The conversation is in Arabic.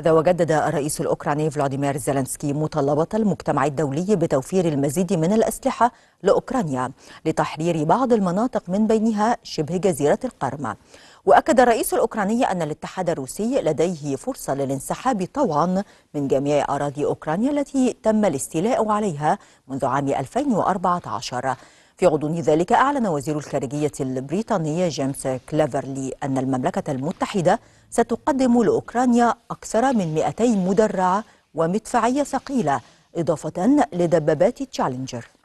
هذا وجدد الرئيس الأوكراني فلاديمير زيلنسكي مطالبة المجتمع الدولي بتوفير المزيد من الأسلحة لأوكرانيا لتحرير بعض المناطق من بينها شبه جزيرة القرم وأكد الرئيس الأوكراني أن الاتحاد الروسي لديه فرصة للانسحاب طوعا من جميع أراضي أوكرانيا التي تم الاستيلاء عليها منذ عام 2014 في غضون ذلك أعلن وزير الخارجية البريطاني جيمس كليفرلي أن المملكة المتحدة ستقدم لأوكرانيا أكثر من 200 مدرعة ومدفعية ثقيلة إضافة لدبابات تشالنجر